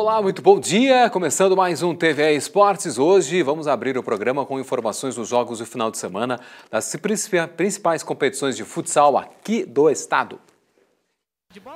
Olá, muito bom dia. Começando mais um TVE Esportes. Hoje vamos abrir o programa com informações dos jogos do final de semana das principais competições de futsal aqui do estado.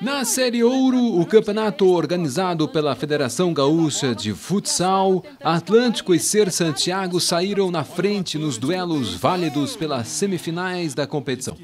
Na Série Ouro, o campeonato organizado pela Federação Gaúcha de Futsal, Atlântico e Ser Santiago saíram na frente nos duelos válidos pelas semifinais da competição.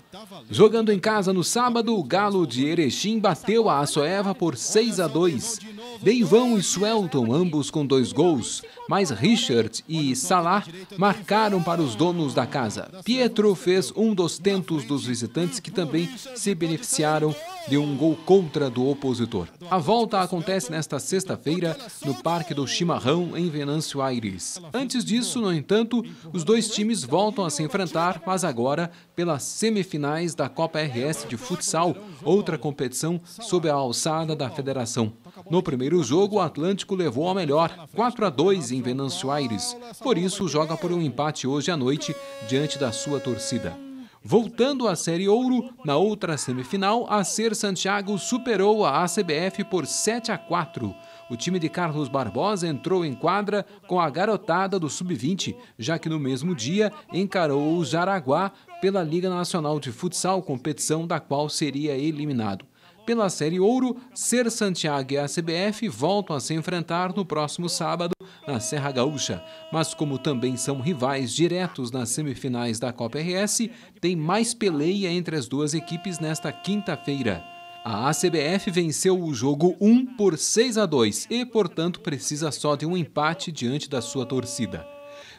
Jogando em casa no sábado, o Galo de Erechim bateu a Açoeva por 6 a 2 Deivão e Swelton, ambos com dois gols, mas Richard e Salah marcaram para os donos da casa. Pietro fez um dos tentos dos visitantes que também se beneficiaram deu um gol contra do opositor. A volta acontece nesta sexta-feira no Parque do Chimarrão, em Venâncio Aires. Antes disso, no entanto, os dois times voltam a se enfrentar, mas agora pelas semifinais da Copa RS de Futsal, outra competição sob a alçada da federação. No primeiro jogo, o Atlântico levou a melhor, 4 a 2 em Venâncio Aires. Por isso, joga por um empate hoje à noite diante da sua torcida voltando à Série Ouro. Na outra semifinal, a Ser Santiago superou a ACBF por 7 a 4. O time de Carlos Barbosa entrou em quadra com a garotada do Sub-20, já que no mesmo dia encarou o Jaraguá pela Liga Nacional de Futsal, competição da qual seria eliminado. Pela Série Ouro, Ser Santiago e a CBF voltam a se enfrentar no próximo sábado na Serra Gaúcha. Mas como também são rivais diretos nas semifinais da Copa RS, tem mais peleia entre as duas equipes nesta quinta-feira. A ACBF venceu o jogo 1 por 6 a 2 e, portanto, precisa só de um empate diante da sua torcida.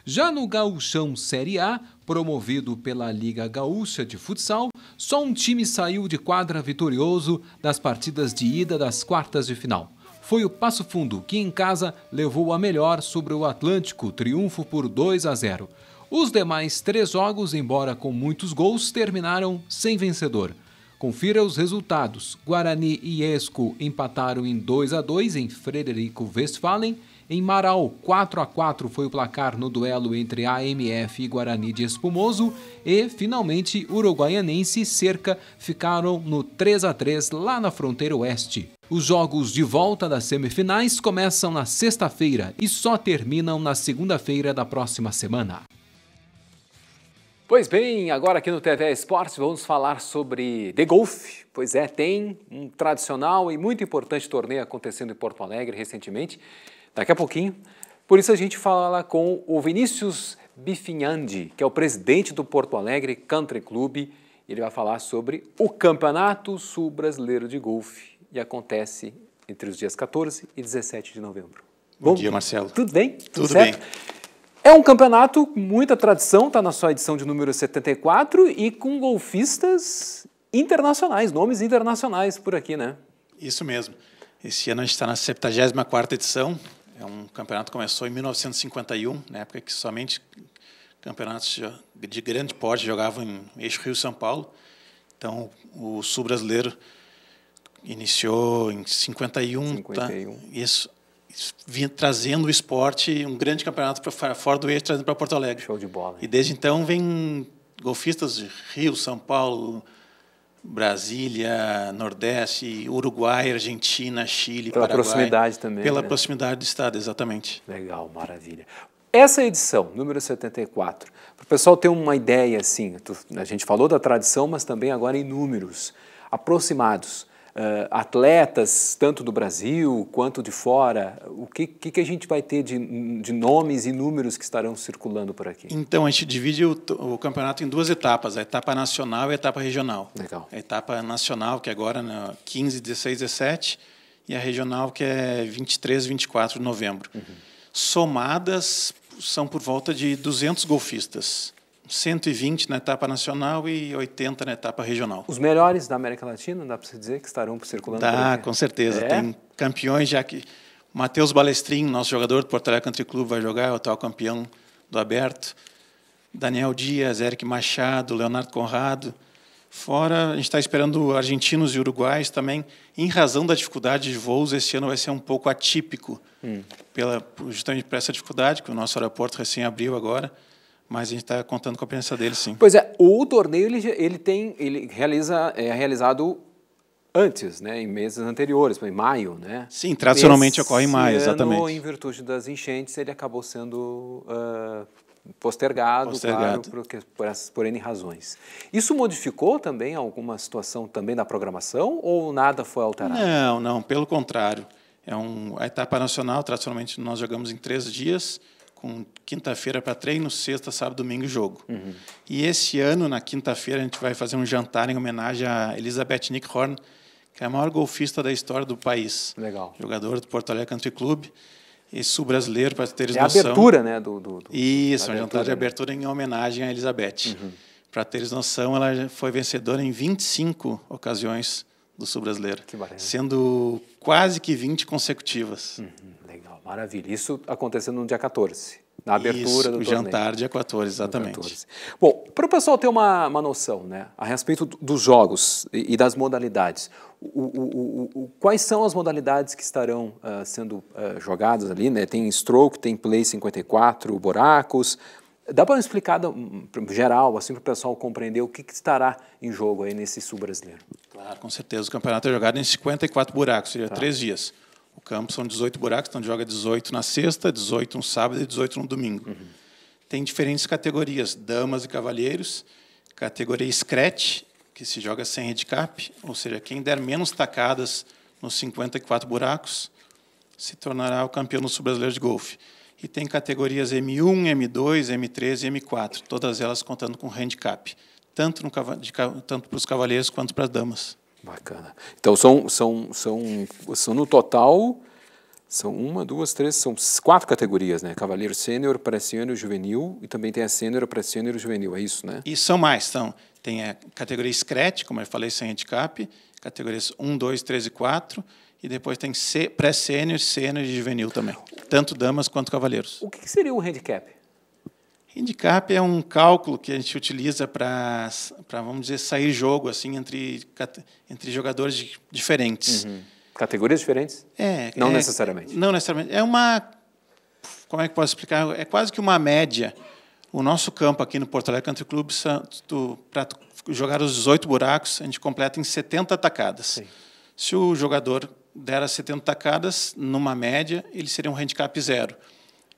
Já no Gauchão Série A, Promovido pela Liga Gaúcha de Futsal, só um time saiu de quadra vitorioso das partidas de ida das quartas de final. Foi o Passo Fundo que em casa levou a melhor sobre o Atlântico, triunfo por 2 a 0. Os demais três jogos, embora com muitos gols, terminaram sem vencedor. Confira os resultados. Guarani e Esco empataram em 2 a 2 em Frederico Westphalen em Marau, 4 a 4 foi o placar no duelo entre AMF e Guarani de Espumoso e, finalmente, Uruguaianense e Cerca ficaram no 3 a 3 lá na fronteira oeste. Os jogos de volta das semifinais começam na sexta-feira e só terminam na segunda-feira da próxima semana. Pois bem, agora aqui no TV Esporte vamos falar sobre The Golf. Pois é, tem um tradicional e muito importante torneio acontecendo em Porto Alegre recentemente daqui a pouquinho. Por isso a gente fala com o Vinícius Bifinhandi, que é o presidente do Porto Alegre Country Club. Ele vai falar sobre o Campeonato Sul Brasileiro de Golfe e acontece entre os dias 14 e 17 de novembro. Bom, Bom dia, Marcelo. Tudo bem? Tudo, tudo bem. É um campeonato com muita tradição, está na sua edição de número 74 e com golfistas internacionais, nomes internacionais por aqui, né? Isso mesmo. Esse ano a gente está na 74ª edição, é um campeonato que começou em 1951, na época que somente campeonatos de grande porte jogavam em eixo Rio-São Paulo. Então, o sul brasileiro iniciou em 51, 51. Tá, isso, vinha trazendo o esporte, um grande campeonato para fora do eixo, trazendo para Porto Alegre. Show de bola. Hein? E desde então vem golfistas de Rio, São Paulo, Brasília, Nordeste, Uruguai, Argentina, Chile, pela Paraguai. Pela proximidade também. Pela né? proximidade do Estado, exatamente. Legal, maravilha. Essa edição, número 74, para o pessoal ter uma ideia, assim, a gente falou da tradição, mas também agora em números aproximados. Uh, atletas, tanto do Brasil quanto de fora? O que, que, a gente vai ter de, de nomes e números que estarão circulando por aqui? Então, a gente divide o, o campeonato em duas etapas, a etapa nacional e a etapa regional. Legal. A etapa nacional, que é agora é 15, 16, 17, e a regional, que é 23, 24 de novembro. Uhum. Somadas, são por volta de 200 golfistas. 120 na etapa nacional e 80 na etapa regional. Os melhores da América Latina, dá para você dizer que estarão circulando? Dá, com certeza. É? Tem campeões já que Matheus Balestrin, nosso jogador do Porto Alegre Country Club, vai jogar, é o atual campeão do aberto. Daniel Dias, Eric Machado, Leonardo Conrado. Fora, a gente está esperando argentinos e uruguais também. Em razão da dificuldade de voos, esse ano vai ser um pouco atípico, hum. pela, justamente por essa dificuldade que o nosso aeroporto recém abriu agora. Mas a gente está contando com a presença dele, sim. Pois é, o torneio ele, ele tem, ele realiza, é realizado antes, né, em meses anteriores, em maio, né? Sim, tradicionalmente Esse ocorre em maio, exatamente. Ano, em virtude das enchentes, ele acabou sendo uh, postergado, postergado. Claro, por, por, por N razões. Isso modificou também alguma situação também da programação ou nada foi alterado? Não, não, pelo contrário. É um, a etapa nacional, tradicionalmente, nós jogamos em três dias, com quinta-feira para treino, sexta, sábado, domingo jogo. Uhum. E esse ano, na quinta-feira, a gente vai fazer um jantar em homenagem a Elizabeth Nickhorn, que é a maior golfista da história do país. Legal. Jogador do Porto Alegre Country Club e sul-brasileiro, para teres é noção. a abertura, né? Do, do, do Isso, um jantar de abertura né? em homenagem a Elizabeth. Uhum. Para teres noção, ela foi vencedora em 25 ocasiões do sul-brasileiro. Sendo quase que 20 consecutivas. Uhum. Legal maravilha. Isso acontecendo no dia 14, na abertura Isso, do torneio. jantar dia 14, exatamente. 14. Bom, para o pessoal ter uma, uma noção né, a respeito dos jogos e, e das modalidades, o, o, o, quais são as modalidades que estarão uh, sendo uh, jogadas ali? Né? Tem stroke, tem play 54, buracos, Dá para uma explicada geral, assim, para o pessoal compreender o que, que estará em jogo aí nesse sul brasileiro? Claro, com certeza. O campeonato é jogado em 54 buracos, seria tá. três dias. O campo são 18 buracos, então joga 18 na sexta, 18 no sábado e 18 no domingo. Uhum. Tem diferentes categorias, damas e cavalheiros, categoria scratch, que se joga sem handicap, ou seja, quem der menos tacadas nos 54 buracos se tornará o campeão do Sul-Brasileiro de Golfe. E tem categorias M1, M2, M3 e M4, todas elas contando com handicap, tanto, tanto para os cavaleiros quanto para as damas. Bacana. Então são, são, são, são no total, são uma, duas, três, são quatro categorias, né? Cavaleiro sênior, pré-sênior, juvenil e também tem a sênior, pré-sênior e juvenil, é isso, né? E são mais, são, tem a categoria Scratch, como eu falei, sem handicap, categorias 1, 2, 3 e 4, e depois tem pré-sênior, sênior e juvenil também, tanto damas quanto cavaleiros. O que seria o handicap? Handicap é um cálculo que a gente utiliza para, vamos dizer, sair jogo assim entre, entre jogadores de, diferentes. Uhum. Categorias diferentes? É. Não é, necessariamente. Não necessariamente. É uma. Como é que posso explicar? É quase que uma média. O nosso campo aqui no Porto Alegre Country Club, para jogar os 18 buracos, a gente completa em 70 tacadas. Sim. Se o jogador der as 70 tacadas, numa média, ele seria um handicap zero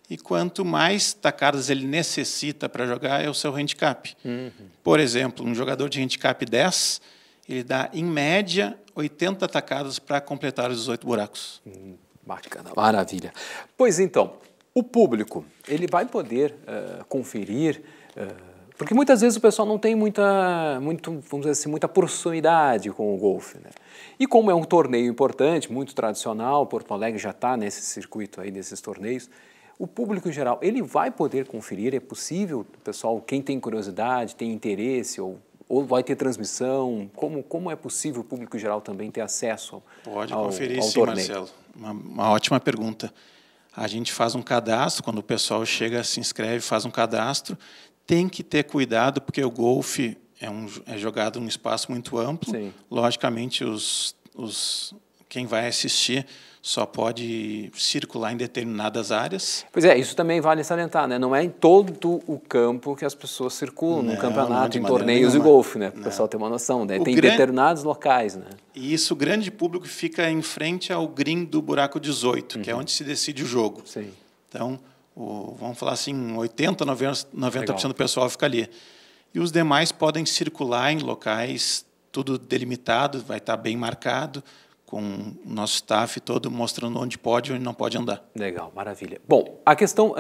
e quanto mais tacadas ele necessita para jogar é o seu handicap. Uhum. Por exemplo, um jogador de handicap 10, ele dá, em média, 80 tacadas para completar os 18 buracos. Hum, bacana, maravilha. Pois então, o público, ele vai poder uh, conferir... Uh, porque muitas vezes o pessoal não tem muita, muito, vamos assim, muita proximidade com o golfe. Né? E como é um torneio importante, muito tradicional, Porto Alegre já está nesse circuito aí, nesses torneios, o público em geral, ele vai poder conferir, é possível, pessoal, quem tem curiosidade, tem interesse ou ou vai ter transmissão? Como, como é possível o público geral também ter acesso Pode ao, conferir, ao sim, torneio? Marcelo. Uma, uma, ótima pergunta. A gente faz um cadastro, quando o pessoal chega, se inscreve, faz um cadastro. Tem que ter cuidado, porque o golfe é, um, é jogado num espaço muito amplo. Sim. Logicamente, os, os, quem vai assistir só pode circular em determinadas áreas. Pois é, isso também vale salientar, né? Não é em todo o campo que as pessoas circulam não, no campeonato, em torneios nenhuma. e golfe, né? Para o pessoal ter uma noção, né? O Tem determinados locais, né? E isso, o grande público fica em frente ao green do buraco 18, uhum. que é uhum. onde se decide o jogo. Sim. Então, o, vamos falar assim, 80%, 90%, 90 do pessoal fica ali. E os demais podem circular em locais tudo delimitado, vai estar bem marcado, com o nosso staff todo mostrando onde pode e onde não pode andar. Legal, maravilha. Bom, a questão, uh,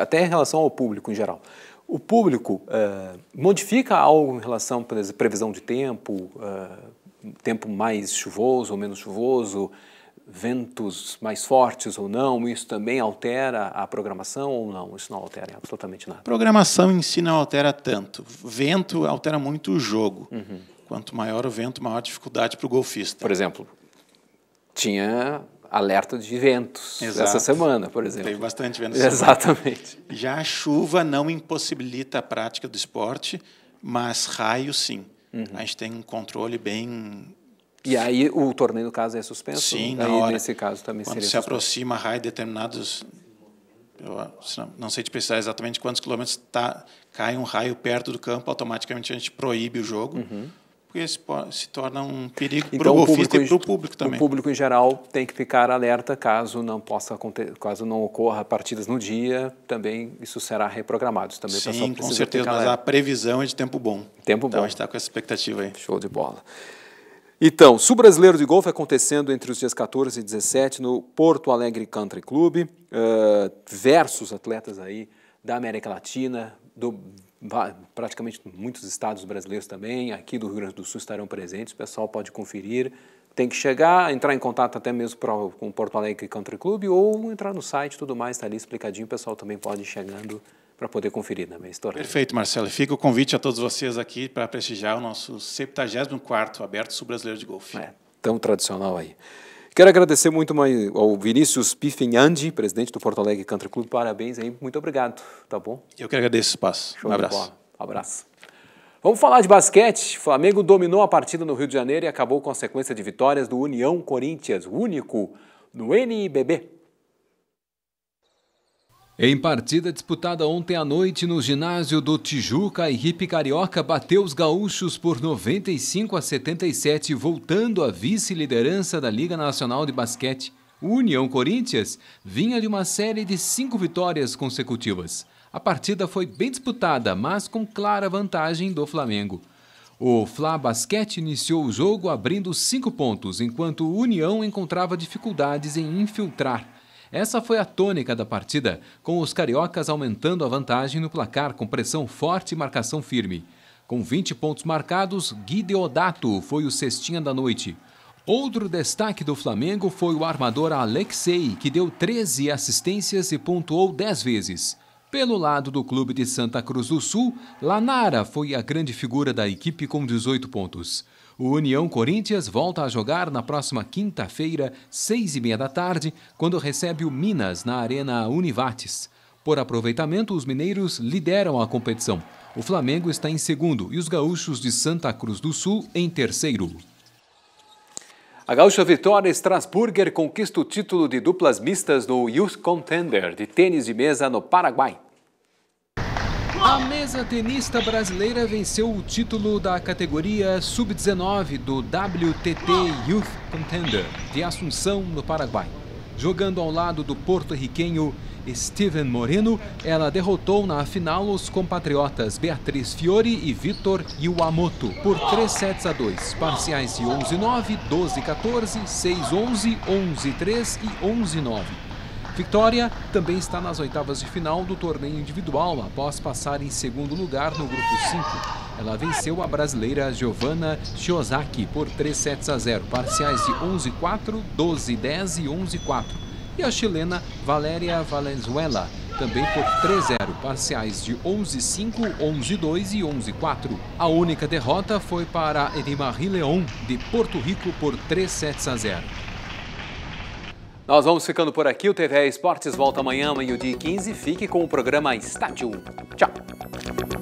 até em relação ao público em geral. O público uh, modifica algo em relação à previsão de tempo, uh, tempo mais chuvoso ou menos chuvoso, ventos mais fortes ou não? Isso também altera a programação ou não? Isso não altera absolutamente nada. Programação em si não altera tanto. Vento altera muito o jogo. Uhum. Quanto maior o vento, maior a dificuldade para o golfista. Por exemplo, tinha alerta de ventos Exato. essa semana, por exemplo. Teve bastante vento. Exatamente. Semana. Já a chuva não impossibilita a prática do esporte, mas raio sim. Uhum. A gente tem um controle bem e aí o torneio, no caso, é suspenso? Sim, na hora. nesse caso também Quando seria se suspenso. aproxima raio determinados... Eu não sei te precisar exatamente quantos quilômetros tá, cai um raio perto do campo, automaticamente a gente proíbe o jogo. Uhum porque se torna um perigo então, para o golfista e para o público também. O público em geral tem que ficar alerta caso não possa caso não ocorra partidas no dia, também isso será reprogramado. Também Sim, com certeza, mas alerta. a previsão é de tempo bom. Tempo então, bom. Então a gente está com essa expectativa aí. Show de bola. Então, Sul Brasileiro de Golfe acontecendo entre os dias 14 e 17 no Porto Alegre Country Club, uh, versus atletas aí da América Latina, do praticamente muitos estados brasileiros também, aqui do Rio Grande do Sul estarão presentes, o pessoal pode conferir. Tem que chegar, entrar em contato até mesmo com o Porto Alegre Country Club ou entrar no site, tudo mais está ali explicadinho, o pessoal também pode ir chegando para poder conferir na né, minha história. Perfeito, Marcelo. E fica o convite a todos vocês aqui para prestigiar o nosso 74º Aberto Sul-Brasileiro de Golfe. É, tão tradicional aí. Quero agradecer muito ao Vinícius Pifinhandi, presidente do Porto Alegre Country Club. Parabéns aí, muito obrigado, tá bom? Eu que agradeço o espaço. Show um abraço. Um abraço. Vamos falar de basquete. Flamengo dominou a partida no Rio de Janeiro e acabou com a sequência de vitórias do União Corinthians, único no NBB. Em partida disputada ontem à noite no ginásio do Tijuca, a equipe carioca bateu os gaúchos por 95 a 77, voltando à vice-liderança da Liga Nacional de Basquete. O União Corinthians vinha de uma série de cinco vitórias consecutivas. A partida foi bem disputada, mas com clara vantagem do Flamengo. O Fla Basquete iniciou o jogo abrindo cinco pontos, enquanto o União encontrava dificuldades em infiltrar. Essa foi a tônica da partida, com os cariocas aumentando a vantagem no placar com pressão forte e marcação firme. Com 20 pontos marcados, Gui Deodato foi o cestinha da noite. Outro destaque do Flamengo foi o armador Alexei, que deu 13 assistências e pontuou 10 vezes. Pelo lado do clube de Santa Cruz do Sul, Lanara foi a grande figura da equipe com 18 pontos. O União Corinthians volta a jogar na próxima quinta-feira, seis e meia da tarde, quando recebe o Minas na Arena Univates. Por aproveitamento, os mineiros lideram a competição. O Flamengo está em segundo e os gaúchos de Santa Cruz do Sul em terceiro. A gaúcha Vitória Strasburger conquista o título de duplas mistas no Youth Contender de tênis de mesa no Paraguai. A mesa tenista brasileira venceu o título da categoria Sub-19 do WTT Youth Contender de Assunção, no Paraguai. Jogando ao lado do porto-riquenho Steven Moreno, ela derrotou na final os compatriotas Beatriz Fiore e Vitor Iwamoto por 3 sets a 2, parciais de 11-9, 12-14, 6-11, 11-3 e 11-9. Vitória também está nas oitavas de final do torneio individual após passar em segundo lugar no grupo 5. Ela venceu a brasileira Giovanna Chiosaki por 3 sets a 0, parciais de 11-4, 12-10 e 11-4. E a chilena Valéria Valenzuela também por 3-0, parciais de 11-5, 11-2 e 11-4. A única derrota foi para Edmarie Leon, de Porto Rico, por 3 sets a 0. Nós vamos ficando por aqui. O TV Esportes volta amanhã, meio-dia 15. Fique com o programa Estádio. Tchau.